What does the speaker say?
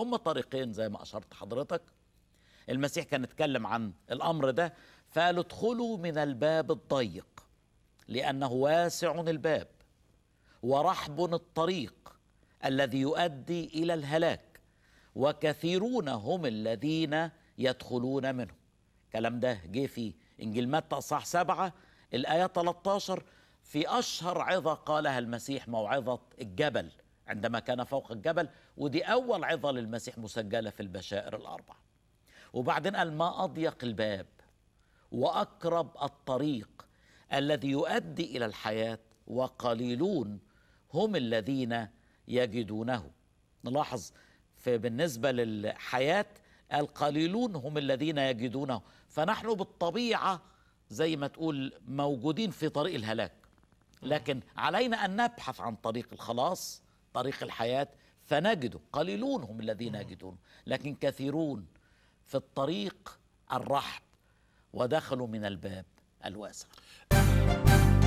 هم طريقين زي ما أشرت حضرتك المسيح كان اتكلم عن الأمر ده فقال ادخلوا من الباب الضيق لأنه واسع الباب ورحب الطريق الذي يؤدي إلى الهلاك وكثيرون هم الذين يدخلون منه كلام ده جه في إنجيل متى أصحاح سبعة الآية 13 في أشهر عظة قالها المسيح موعظة الجبل عندما كان فوق الجبل ودي أول عظة للمسيح مسجلة في البشائر الأربع وبعدين قال ما أضيق الباب وأقرب الطريق الذي يؤدي إلى الحياة وقليلون هم الذين يجدونه نلاحظ في بالنسبة للحياة القليلون هم الذين يجدونه فنحن بالطبيعة زي ما تقول موجودين في طريق الهلاك لكن علينا أن نبحث عن طريق الخلاص طريق الحياة فنجده قليلون هم الذين يجدون لكن كثيرون في الطريق الرحب ودخلوا من الباب الواسع